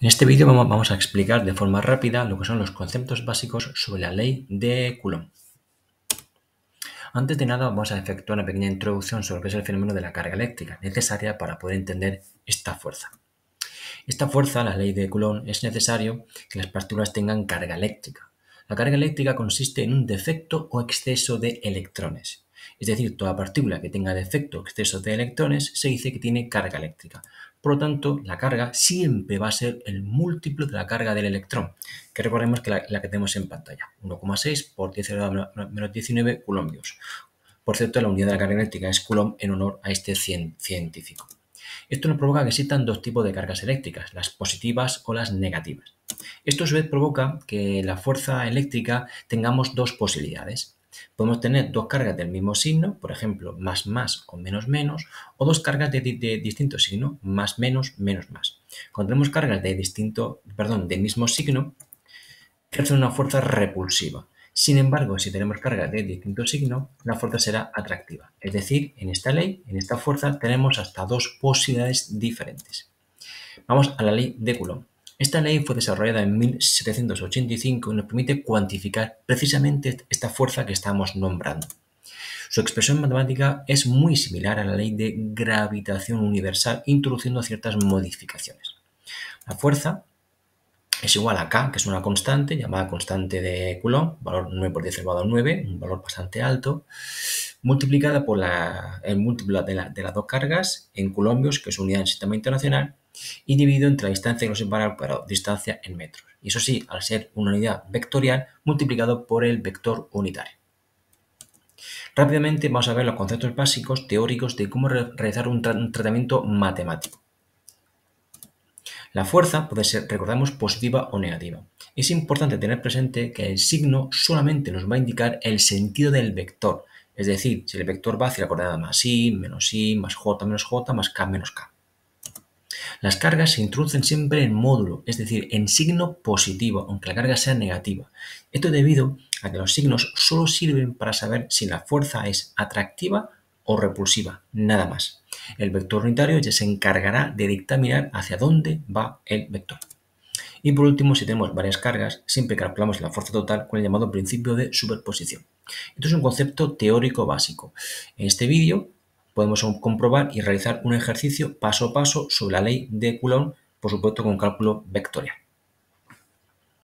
En este vídeo vamos a explicar de forma rápida lo que son los conceptos básicos sobre la ley de Coulomb. Antes de nada vamos a efectuar una pequeña introducción sobre lo que es el fenómeno de la carga eléctrica, necesaria para poder entender esta fuerza. Esta fuerza, la ley de Coulomb, es necesario que las partículas tengan carga eléctrica. La carga eléctrica consiste en un defecto o exceso de electrones. Es decir, toda partícula que tenga defecto o exceso de electrones se dice que tiene carga eléctrica. Por lo tanto, la carga siempre va a ser el múltiplo de la carga del electrón, que recordemos que la, que tenemos en pantalla, 1,6 por 10 menos 19 coulombios. Por cierto, la unidad de la carga eléctrica es coulomb en honor a este científico. Esto nos provoca que existan dos tipos de cargas eléctricas, las positivas o las negativas. Esto a su vez provoca que la fuerza eléctrica tengamos dos posibilidades. Podemos tener dos cargas del mismo signo, por ejemplo, más más o menos menos, o dos cargas de, distinto signo, más menos, menos más. Cuando tenemos cargas de distinto, perdón, del mismo signo, ejercen una fuerza repulsiva. Sin embargo, si tenemos cargas de distinto signo, la fuerza será atractiva. Es decir, en esta ley, en esta fuerza, tenemos hasta dos posibilidades diferentes. Vamos a la ley de Coulomb. Esta ley fue desarrollada en 1785 y nos permite cuantificar precisamente esta fuerza que estamos nombrando. Su expresión matemática es muy similar a la ley de gravitación universal, introduciendo ciertas modificaciones. La fuerza es igual a K, que es una constante, llamada constante de Coulomb, valor 9 por 10 elevado a 9, un valor bastante alto, multiplicada por el múltiplo de, las dos cargas en colombios, que es unidad en sistema internacional, y dividido entre la distancia que nos separa por distancia en metros. Y eso sí, al ser una unidad vectorial, multiplicado por el vector unitario. Rápidamente vamos a ver los conceptos básicos teóricos de cómo realizar un, un tratamiento matemático. La fuerza puede ser, recordamos, positiva o negativa. Es importante tener presente que el signo solamente nos va a indicar el sentido del vector. Es decir, si el vector va hacia la coordenada más i, menos i, más j, menos j, más k, menos k. Las cargas se introducen siempre en módulo, es decir, en signo positivo, aunque la carga sea negativa. Esto debido a que los signos solo sirven para saber si la fuerza es atractiva o repulsiva, nada más. El vector unitario ya se encargará de dictaminar hacia dónde va el vector. Y por último, si tenemos varias cargas, siempre calculamos la fuerza total con el llamado principio de superposición. Esto es un concepto teórico básico. En este vídeo podemos comprobar y realizar un ejercicio paso a paso sobre la ley de Coulomb, por supuesto con cálculo vectorial.